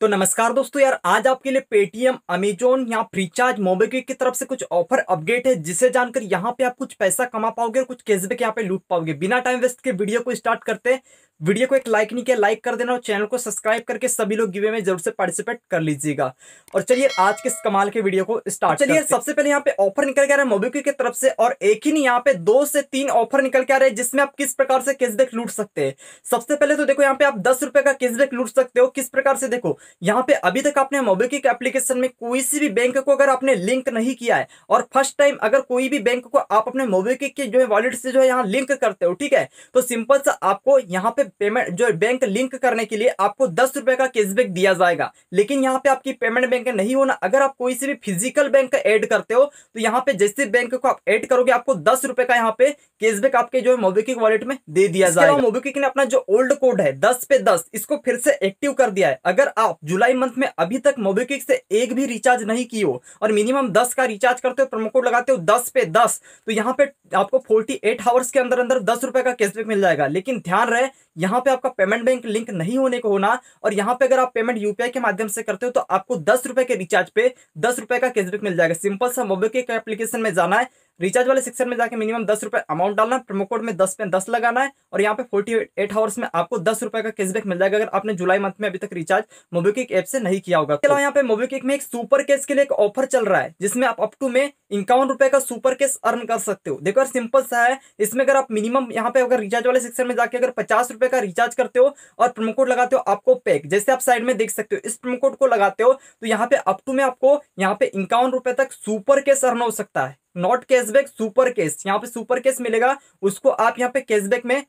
तो नमस्कार दोस्तों यार आज आपके लिए पेटीएम अमेजोन या फ्रीचार्ज मोबीक्विक की तरफ से कुछ ऑफर अपडेट है जिसे जानकर यहाँ पे आप कुछ पैसा कमा पाओगे और कुछ कैशबैक यहाँ पे लूट पाओगे बिना टाइम वेस्ट के वीडियो को स्टार्ट करते हैं वीडियो को एक लाइक नहीं किया लाइक कर देना और चैनल को सब्सक्राइब करके सभी लोग गिवे में जरूर से पार्टिसिपेट कर लीजिएगा और चलिए आज के कमाल के वीडियो को स्टार्ट चलिए सबसे पहले यहाँ पे ऑफर निकल के आ रहा है मोबीक्विक की तरफ से और एक ही नहीं यहाँ पे दो से तीन ऑफर निकल के आ रहे हैं जिसमें आप किस प्रकार से कैशबैक लूट सकते हैं सबसे पहले तो देखो यहाँ पे आप दस रुपए का कैशबैक लूट सकते हो किस प्रकार से देखो यहाँ पे अभी तक आपने मोबिक्विक एप्लीकेशन में कोई सी भी बैंक को अगर आपने लिंक नहीं किया है और फर्स्ट टाइम अगर कोई भी बैंक को आप अपने मोबिक्विक के जो है वॉलेट से जो है यहाँ लिंक करते हो ठीक है तो सिंपल सा आपको यहाँ पे पेमेंट जो बैंक लिंक करने के लिए आपको दस रुपए का कैशबैक दिया जाएगा लेकिन यहाँ पे आपकी पेमेंट बैंक नहीं होना अगर आप कोई सी भी फिजिकल बैंक एड करते हो तो यहाँ पे जैसे बैंक को आप एड करोगे आपको दस रुपए का यहाँ पे कैशबैक आपके जो है मोबिक्विक वॉलेट में दे दिया जाएगा मोबिक्विक ने अपना जो ओल्ड कोड है दस पे दस इसको फिर से एक्टिव कर दिया है अगर आप जुलाई मंथ में अभी तक मोबीक्विक से एक भी रिचार्ज नहीं की हो और मिनिमम दस का रिचार्ज करते हो प्रोमो कोड लगाते हो दस पे दस तो यहाँ पे आपको फोर्टी एट आवर्स के अंदर अंदर दस रुपए का कैशबैक मिल जाएगा लेकिन ध्यान रहे यहाँ पे आपका पेमेंट बैंक लिंक नहीं होने को होना और यहाँ पे अगर आप पेमेंट यूपीआई के माध्यम से करते हो तो आपको दस रुपए के रिचार्ज पे दस रुपए का कैशबैक मिल जाएगा सिंपल सा मोबिक्विक एप्लीकेशन में जाना है रिचार्ज वाले सेक्शन में जाके मिनिमम दस रुपये अमाउंट डालना प्रोमो कोड में दस पे दस लगाना है और यहाँ पे फोर्टी एट आवर्स में आपको दस रुपए का कैशबैक मिल जाएगा अगर आपने जुलाई मंथ में अभी तक रिचार्ज मोबिक्विक ऐप से नहीं किया होगा चलो तो यहाँ पे मोबिक्विक में एक सुपर कैश के लिए एक ऑफर चल रहा है जिसमें आप अपटू में इक्यावन रुपए का सुपर कैश अर्न कर सकते हो देखो यार सिंपल सा है इसमें अगर आप मिनिमम यहाँ पे अगर रिचार्ज वाले सेक्शन में जाके अगर पचास रुपए का रिचार्ज करते हो और प्रोमो कोड लगाते हो आपको पैक जैसे आप साइड में देख सकते हो इस प्रोमो कोड को लगाते हो तो यहाँ पे अपटू में आपको यहाँ पे इक्यावन रुपए तक सुपर कैश अर्न हो सकता है नॉट कैशबैक सुपर कैश यहाँ पे सुपर कैश मिलेगा उसको आप यहाँ पे कैशबैक में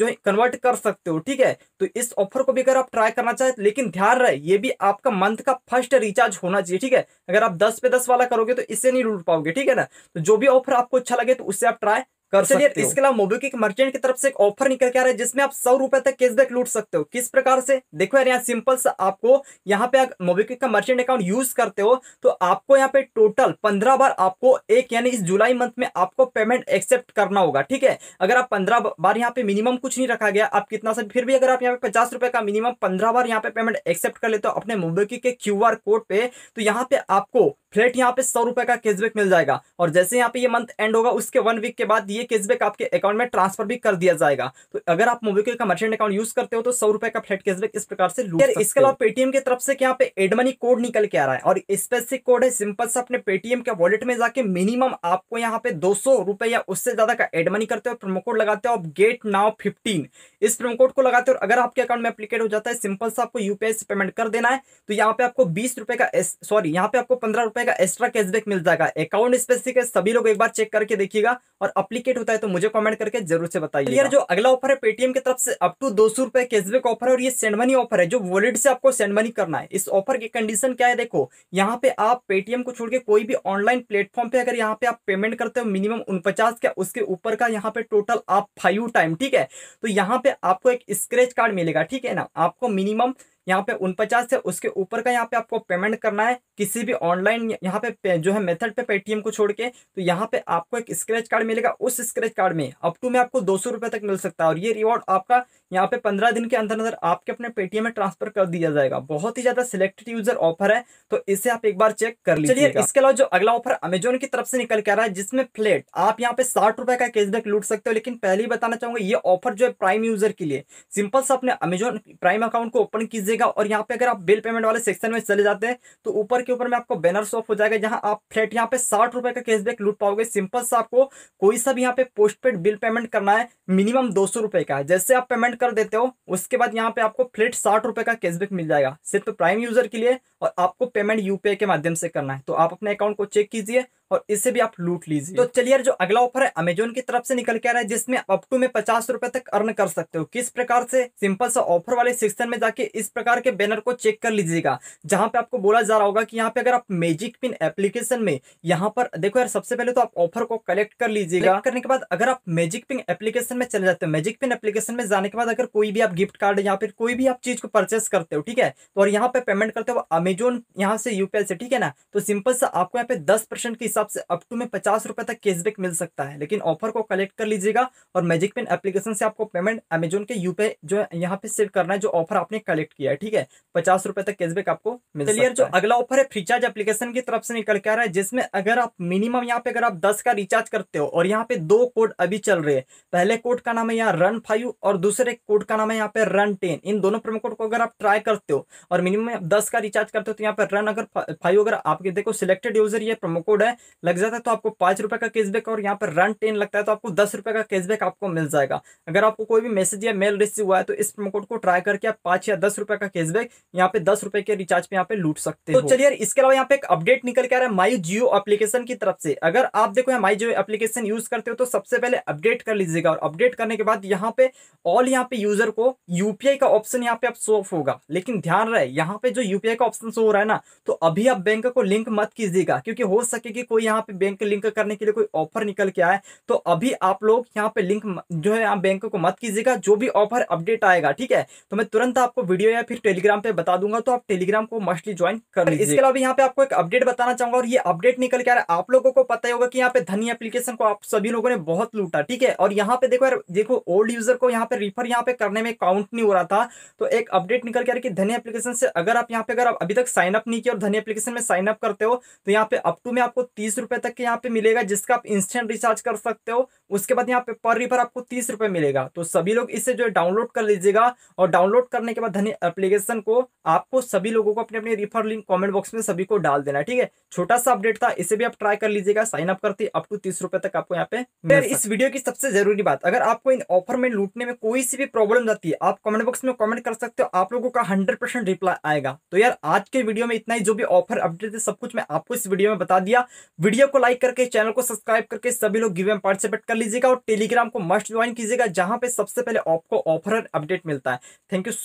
जो कन्वर्ट कर सकते हो ठीक है तो इस ऑफर को भी अगर आप ट्राई करना चाहें लेकिन ध्यान रहे ये भी आपका मंथ का फर्स्ट रिचार्ज होना चाहिए ठीक है अगर आप दस पे दस वाला करोगे तो इससे नहीं लूट पाओगे ठीक है ना तो जो भी ऑफर आपको अच्छा लगे तो उससे आप ट्राई कर तो सकते हो इसके अलावा मोबिक्विक मर्चेंट की तरफ से एक ऑफर निकल के आ रहा है जिसमें आप सौ रुपए तक कैशबैक लूट सकते हो किस प्रकार से देखो यार यहाँ सिंपल सा आपको यहाँ पे मोबिक्विक का मर्चेंट अकाउंट यूज करते हो तो आपको यहाँ पे टोटल पंद्रह बार आपको एक यानी इस जुलाई मंथ में आपको पेमेंट एक्सेप्ट करना होगा ठीक है अगर आप पंद्रह बार यहाँ पे मिनिमम कुछ नहीं रखा गया आप कितना सा फिर भी अगर आप यहाँ पे पचास रुपए का मिनिमम पंद्रह बार यहाँ पे पेमेंट एक्सेप्ट कर लेते हो अपने मोबिक्विक के क्यू कोड पे तो यहाँ पे आपको फ्लैट यहाँ पे सौ रुपए का कैशबैक मिल जाएगा और जैसे यहाँ पे ये मंथ एंड होगा उसके वन वीक के बाद ये कैशबैक आपके अकाउंट में ट्रांसफर भी कर दिया जाएगा तो अगर आप मोबिक्विक का मर्चेंट अकाउंट यूज करते हो तो सौ रुपए का फ्लैट कैशबैक इस प्रकार से लूट इसके अलावा पेटीएम की तरफ से यहाँ पे एडमनी कोड निकल के आ रहा है और स्पेसिफिक कोड है सिंपल से अपने पेटीएम के वॉलेट में जाके मिनिमम आपको यहाँ पे दो रुपए या उससे ज्यादा का एडमनी करते हो प्रोमो कोड लगाते हो आप गेट नाउ फिफ्टीन इस प्रोमो कोड को लगाते हो अगर आपके अकाउंट में अप्लीकेट हो जाता है सिंपल से आपको यूपीआई से पेमेंट कर देना है तो यहाँ पे आपको बीस रुपए का सॉरी यहाँ पे आपको पंद्रह रुपए जाएगा एक्स्ट्रा कैशबैक मिल जाएगा अकाउंट स्पेसिफिक है सभी लोग एक बार चेक करके देखिएगा और अप्लीकेट होता है तो मुझे कमेंट करके जरूर से बताइए यार जो अगला ऑफर है पेटीएम की तरफ से अप टू दो सौ रुपए कैशबैक ऑफर और ये सेंड मनी ऑफर है जो वॉलेट से आपको सेंड मनी करना है इस ऑफर की कंडीशन क्या है देखो यहाँ पे आप पेटीएम को छोड़ के कोई भी ऑनलाइन प्लेटफॉर्म पे अगर यहाँ पे आप पेमेंट करते हो मिनिमम उनपचास का उसके ऊपर का यहाँ पे टोटल आप फाइव टाइम ठीक है तो यहाँ पे आपको एक स्क्रेच कार्ड मिलेगा ठीक है ना आपको मिनिमम यहाँ पे उनपचास है उसके ऊपर का यहाँ पे आपको पेमेंट करना है किसी भी ऑनलाइन यहाँ पे, पे जो है मेथड पे पेटीएम को छोड़ के तो यहाँ पे आपको एक स्क्रेच कार्ड मिलेगा उस स्क्रेच कार्ड में अप टू में आपको दो सौ तक मिल सकता है और ये रिवॉर्ड आपका यहाँ पे पंद्रह दिन के अंदर अंदर आपके अपने पेटीएम में ट्रांसफर कर दिया जाएगा बहुत ही ज्यादा सिलेक्टेड यूजर ऑफर है तो इसे आप एक बार चेक कर लीजिए इसके अलावा जो अगला ऑफर अमेजोन की तरफ से निकल के आ रहा है जिसमें फ्लेट आप यहाँ पे साठ रुपए का कैशबैक लूट सकते हो लेकिन पहले ही बताना चाहूंगा ये ऑफर जो है प्राइम यूजर के लिए सिंपल सा अपने अमेजोन प्राइम अकाउंट को ओपन कीजिए दीजिएगा और यहाँ पे अगर आप बिल पेमेंट वाले सेक्शन में चले जाते हैं तो ऊपर के ऊपर में आपको बैनर शॉप हो जाएगा जहाँ आप फ्लैट यहाँ पे साठ रुपए का कैशबैक लूट पाओगे सिंपल सा आपको कोई सा भी यहाँ पे पोस्ट पेड बिल पेमेंट करना है मिनिमम दो सौ रुपए का है जैसे आप पेमेंट कर देते हो उसके बाद यहाँ पे आपको फ्लैट साठ रुपए का कैशबैक मिल जाएगा सिर्फ प्राइम यूजर के लिए और आपको पेमेंट यूपीआई के माध्यम से करना है तो आप अपने अकाउंट को चेक कीजिए और इससे भी आप लूट लीजिए तो चलिए यार जो अगला ऑफर है अमेजोन की तरफ से निकल के आ रहा है जिसमें अप टू में पचास रुपए तक अर्न कर सकते हो किस प्रकार से सिंपल सा ऑफर वाले सेक्शन में जाके इस प्रकार के बैनर को चेक कर लीजिएगा जहां पे आपको बोला जा रहा होगा कि यहाँ पे अगर आप मैजिक पिन एप्लीकेशन में यहाँ पर देखो यार सबसे पहले तो आप ऑफर को कलेक्ट कर लीजिएगा करने के बाद अगर आप मैजिक पिन एप्लीकेशन में चले जाते हो मैजिक पिन एप्लीकेशन में जाने के बाद अगर कोई भी आप गिफ्ट कार्ड या फिर कोई भी आप चीज को परचेस करते हो ठीक है तो और यहाँ पे पेमेंट करते हो अमेजन जोन यहाँ से यूपीएल से ठीक है ना तो सिंपल सा आपको यहाँ पे दस परसेंट के हिसाब से अप टू में पचास रुपए तक कैशबैक मिल सकता है लेकिन ऑफर को कलेक्ट कर लीजिएगा और मैजिक पेन एप्लीकेशन से आपको पेमेंट अमेजोन के यूपी जो यहाँ पे सेव करना है जो ऑफर आपने कलेक्ट किया है ठीक है पचास रुपए तक कैशबैक आपको मिल जो अगला ऑफर है फ्रीचार्ज एप्लीकेशन की तरफ से निकल के आ रहा है जिसमें अगर आप मिनिमम यहाँ पे अगर आप दस का रिचार्ज करते हो और यहाँ पे दो कोड अभी चल रहे हैं पहले कोड का नाम है यहाँ रन फाइव और दूसरे कोड का नाम है यहाँ पे रन टेन इन दोनों प्रोमो कोड को अगर आप ट्राई करते हो और मिनिमम दस का रिचार्ज करते हो तो यहाँ पर रन अगर फाइव अगर आपके देखो सिलेक्टेड यूजर ये प्रोमो कोड है लग जाता है तो आपको पांच रुपए का कैशबैक और यहाँ पर रन टेन लगता है तो आपको दस रुपए का कैशबैक आपको मिल जाएगा अगर आपको कोई भी मैसेज या मेल रिसीव हुआ है तो इस प्रोमो कोड को ट्राई करके आप पांच या दस रुपए का कैशबैक यहाँ पे दस रुपए के रिचार्ज पे यहाँ पे लूट सकते तो हो तो चलिए इसके अलावा यहाँ पे एक अपडेट निकल के आ रहा है माई जियो अपलीकेशन की तरफ से अगर आप देखो यहाँ माई जियो अपलीकेशन यूज करते हो तो सबसे पहले अपडेट कर लीजिएगा और अपडेट करने के बाद यहाँ पे ऑल यहाँ पे यूजर को यूपीआई का ऑप्शन यहाँ पे आप सोफ होगा लेकिन ध्यान रहे यहाँ पे जो यूपीआई का ऑप्शन ट्रांजेक्शन शो हो रहा है ना तो अभी आप बैंक को लिंक मत कीजिएगा क्योंकि हो सके कि कोई यहाँ पे बैंक लिंक करने के लिए कोई ऑफर निकल के आए तो अभी आप लोग यहाँ पे लिंक जो है आप बैंक को मत कीजिएगा जो भी ऑफर अपडेट आएगा ठीक है तो मैं तुरंत आपको वीडियो या फिर टेलीग्राम पे बता दूंगा तो आप टेलीग्राम को मस्टली ज्वाइन कर इसके अलावा यहाँ पे आपको एक अपडेट बताना चाहूंगा और ये अपडेट निकल के आ रहा है आप लोगों को पता होगा कि यहाँ पे धनी एप्लीकेशन को आप सभी लोगों ने बहुत लूटा ठीक है और यहाँ पे देखो यार देखो ओल्ड यूजर को यहाँ पे रिफर यहाँ पे करने में काउंट नहीं हो रहा था तो एक अपडेट निकल के आ रहा है कि धनी एप्लीकेशन से अगर आप यहाँ पे अगर आप अभी अभी तक साइनअप नहीं किया और धनी एप्लीकेशन में साइनअप करते हो तो यहाँ पे अप टू में आपको तीस रुपए तक के यहाँ पे मिलेगा जिसका आप इंस्टेंट रिचार्ज कर सकते हो उसके बाद यहाँ पे पर रीपर आपको तीस रुपए मिलेगा तो सभी लोग इसे जो है डाउनलोड कर लीजिएगा और डाउनलोड करने के बाद धनी एप्लीकेशन को आपको सभी लोगों को अपने अपने रिफर लिंक कॉमेंट बॉक्स में सभी को डाल देना ठीक है छोटा सा अपडेट था इसे भी आप ट्राई कर लीजिएगा साइनअप करते अप टू तीस रुपये तक आपको यहाँ पे इस वीडियो की सबसे जरूरी बात अगर आपको इन ऑफर में लूटने में कोई सी भी प्रॉब्लम जाती है आप कॉमेंट बॉक्स में कॉमेंट कर सकते हो आप लोगों का हंड्रेड रिप्लाई आएगा तो यार आज आज के वीडियो में इतना ही जो भी ऑफर अपडेट है सब कुछ मैं आपको इस वीडियो में बता दिया वीडियो को लाइक करके चैनल को सब्सक्राइब करके सभी लोग गिवे में पार्टिसिपेट कर लीजिएगा और टेलीग्राम को मस्ट ज्वाइन कीजिएगा जहां पे सबसे पहले आपको ऑफर अपडेट मिलता है थैंक यू सो